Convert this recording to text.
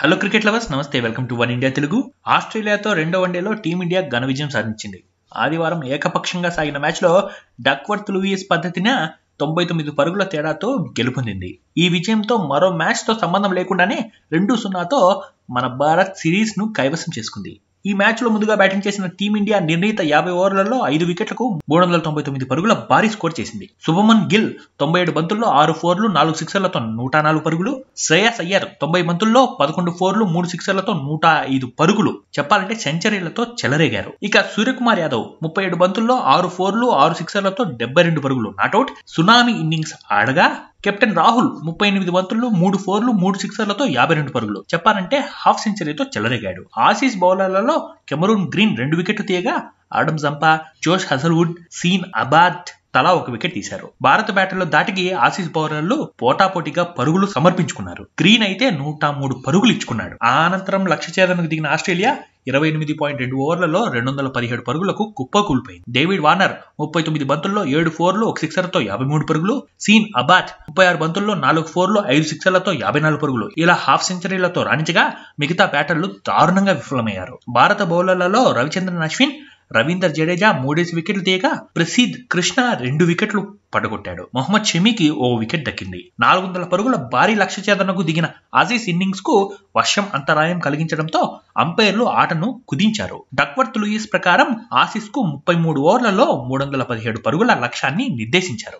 hello cricket lovers నమస్తే welcome to one India Telugu ఆస్ట్రేలియాతో రెండో వన్డేలో టీమిండియా ఘన విజయం సాధించింది ఆదివారం ఏకపక్షంగా సాగిన మ్యాచ్లో డక్వర్త్ లూయిస్ పద్ధతిన తొంభై తొమ్మిది పరుగుల తేడాతో గెలుపొందింది ఈ విజయంతో మరో మ్యాచ్తో సంబంధం లేకుండానే రెండు సున్నాతో మన భారత్ సిరీస్ను కైవసం చేసుకుంది ఈ మ్యాచ్లో ముందుగా బ్యాటింగ్ చేసిన టీమిండియా నిర్ణీత యాభై ఓవర్లలో ఐదు వికెట్లకు మూడు వందల తొంభై తొమ్మిది పరుగుల భారీ స్కోర్ చేసింది శుభమన్ గిల్ తొంభై ఏడు బంతుల్లో ఆరు ఫోర్లు నాలుగు సిక్సర్లతో నూట నాలుగు పరుగులు శ్రేయస్ అయ్యర్ తొంభై బంతుల్లో పదకొండు ఫోర్లు మూడు సిక్సర్లతో నూట ఐదు పరుగులు చెప్పాలంటే సెంచరీలతో చెలరేగారు ఇక సూర్యకుమార్ యాదవ్ ముప్పై ఏడు బంతుల్లో ఆరు ఫోర్లు ఆరు సిక్సర్లతో డెబ్బై రెండు పరుగులు నాటౌట్ సునామీ ఇన్నింగ్స్ ఆడగా కెప్టెన్ రాహుల్ ముప్పై ఎనిమిది వంతులు మూడు ఫోర్లు మూడు సిక్సర్లతో యాభై రెండు పరుగులు చెప్పాలంటే హాఫ్ సెంచరీతో చెలరేగాడు ఆసీస్ బౌలర్లలో కెమరూన్ గ్రీన్ రెండు వికెట్లు తీయగా ఆడమ్ జంపా జోష్ హసల్వుడ్ సీన్ అబాద్ తలా ఒక వికెట్ తీశారు భారత బ్యాటర్లో దాటికి ఆసీస్ బౌలర్లు పోటాపోటీగా పరుగులు సమర్పించుకున్నారు గ్రీన్ అయితే నూట మూడు పరుగులు ఇచ్చుకున్నాడు ఆ అనంతరం లక్ష్య ఛేదనకు దిగిన ఆస్ట్రేలియా ఇరవై ఎనిమిది పాయింట్ రెండు ఓవర్లలో రెండు వందల పదిహేడు పరుగులకు కుప్ప కూల్పోయింది డేవిడ్ వార్నర్ ముప్పై తొమ్మిది బంతుల్లో ఏడు ఫోర్లు ఒక సిక్సర్తో యాభై మూడు పరుగులు సీన్ అబాట్ ముప్పై ఆరు బంతుల్లో నాలుగు ఫోర్లు ఐదు సిక్సర్లతో యాభై నాలుగు పరుగులు ఇలా హాఫ్ సెంచరీలతో రాణించగా మిగతా బ్యాటర్లు దారుణంగా విఫలమయ్యారు భారత బౌలర్లలో రవిచంద్రన్ అశ్విన్ రవీందర్ జడేజా మూడేసి వికెట్లు తీయగా ప్రసీద్ కృష్ణ రెండు వికెట్లు పడగొట్టాడు మొహమ్మద్ షమీకి ఓ వికెట్ దక్కింది నాలుగు వందల పరుగుల భారీ లక్ష్య చేతనకు దిగిన ఆజీస్ ఇన్నింగ్స్ కు వర్షం అంతరాయం కలిగించడంతో అంపైర్లు ఆటను కుదించారు డక్వర్త్ లూయిస్ ప్రకారం ఆసిస్ కు ముప్పై మూడు ఓవర్లలో మూడు వందల పదిహేడు పరుగుల లక్ష్యాన్ని నిర్దేశించారు